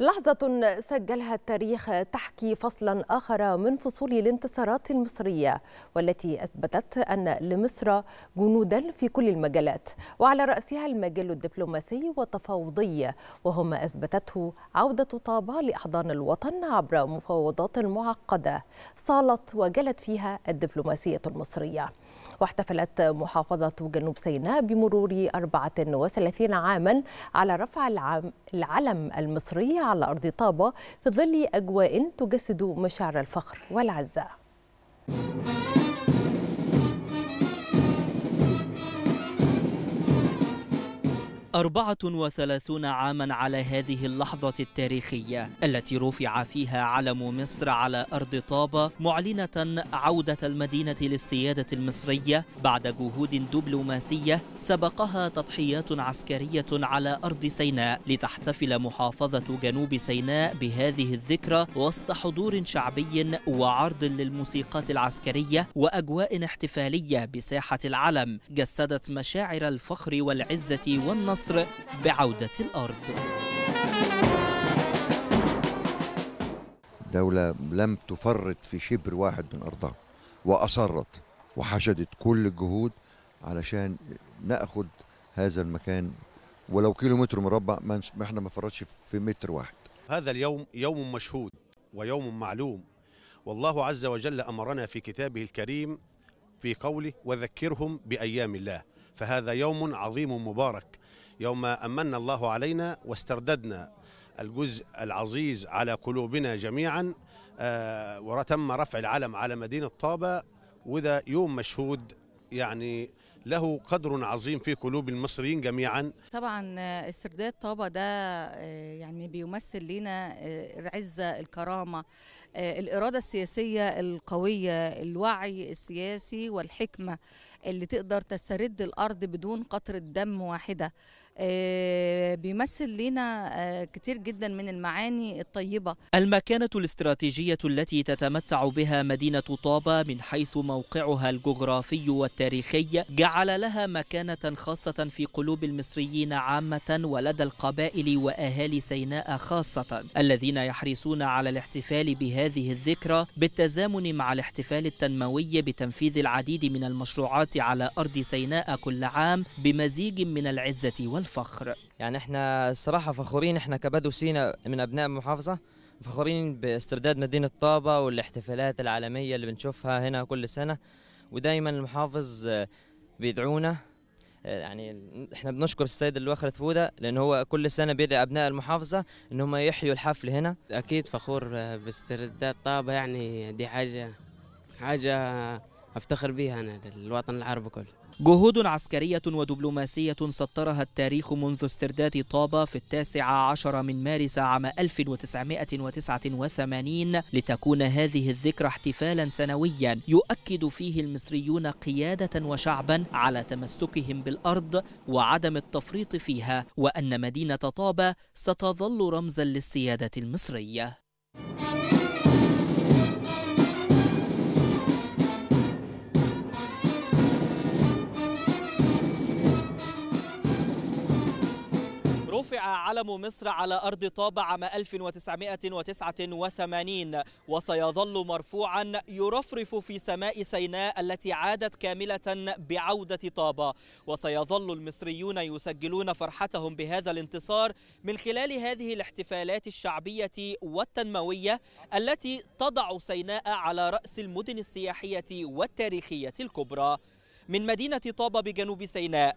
لحظة سجلها التاريخ تحكي فصلا آخر من فصول الانتصارات المصرية والتي أثبتت أن لمصر جنودا في كل المجالات وعلى رأسها المجال الدبلوماسي والتفاوضي وهما أثبتته عودة طابة لأحضان الوطن عبر مفاوضات معقدة صالت وجلت فيها الدبلوماسية المصرية واحتفلت محافظة جنوب سيناء بمرور 34 عاما على رفع العلم المصري على أرض طابة في ظل أجواء تجسد مشاعر الفخر والعزة. 34 عاما على هذه اللحظة التاريخية التي رفع فيها علم مصر على أرض طابة معلنة عودة المدينة للسيادة المصرية بعد جهود دبلوماسية سبقها تضحيات عسكرية على أرض سيناء لتحتفل محافظة جنوب سيناء بهذه الذكرى وسط حضور شعبي وعرض للموسيقات العسكرية وأجواء احتفالية بساحة العلم جسدت مشاعر الفخر والعزة والنصر مصر بعودة الأرض دولة لم تفرط في شبر واحد من أرضها وأصرت وحشدت كل الجهود علشان نأخذ هذا المكان ولو كيلو متر مربع ما احنا ما فرطش في متر واحد هذا اليوم يوم مشهود ويوم معلوم والله عز وجل امرنا في كتابه الكريم في قوله وذكرهم بايام الله فهذا يوم عظيم مبارك يوم أمن الله علينا واسترددنا الجزء العزيز على قلوبنا جميعا آه، وتم رفع العلم على مدينة طابة وده يوم مشهود يعني له قدر عظيم في قلوب المصريين جميعا طبعا آه، استرداد طابة ده آه، يعني بيمثل لنا العزة الكرامة الإرادة السياسية القوية الوعي السياسي والحكمة اللي تقدر تسترد الأرض بدون قطرة دم واحدة آه، بيمثل لنا آه، كتير جدا من المعاني الطيبة المكانة الاستراتيجية التي تتمتع بها مدينة طابة من حيث موقعها الجغرافي والتاريخي جعل لها مكانة خاصة في قلوب المصريين عامة ولدى القبائل وأهالي سيناء خاصة الذين يحرصون على الاحتفال بهذه الذكرى بالتزامن مع الاحتفال التنموي بتنفيذ العديد من المشروعات على أرض سيناء كل عام بمزيج من العزة والتنمية والفخر يعني احنا الصراحة فخورين احنا كبدو سينا من أبناء المحافظة فخورين باسترداد مدينة طابة والاحتفالات العالمية اللي بنشوفها هنا كل سنة ودايما المحافظ بيدعونا يعني احنا بنشكر السيد اللي الوخر فودة لان هو كل سنه بيدعي ابناء المحافظه ان هم يحيوا الحفل هنا اكيد فخور باسترداد طابه يعني دي حاجه حاجه افتخر بيها انا للوطن العربي كله جهود عسكرية ودبلوماسية سطرها التاريخ منذ استرداد طابة في التاسع عشر من مارس عام 1989 لتكون هذه الذكرى احتفالا سنويا يؤكد فيه المصريون قيادة وشعبا على تمسكهم بالأرض وعدم التفريط فيها وأن مدينة طابة ستظل رمزا للسيادة المصرية رفع علم مصر على أرض طاب عام 1989 وسيظل مرفوعا يرفرف في سماء سيناء التي عادت كاملة بعودة طابة وسيظل المصريون يسجلون فرحتهم بهذا الانتصار من خلال هذه الاحتفالات الشعبية والتنموية التي تضع سيناء على رأس المدن السياحية والتاريخية الكبرى من مدينة طابة بجنوب سيناء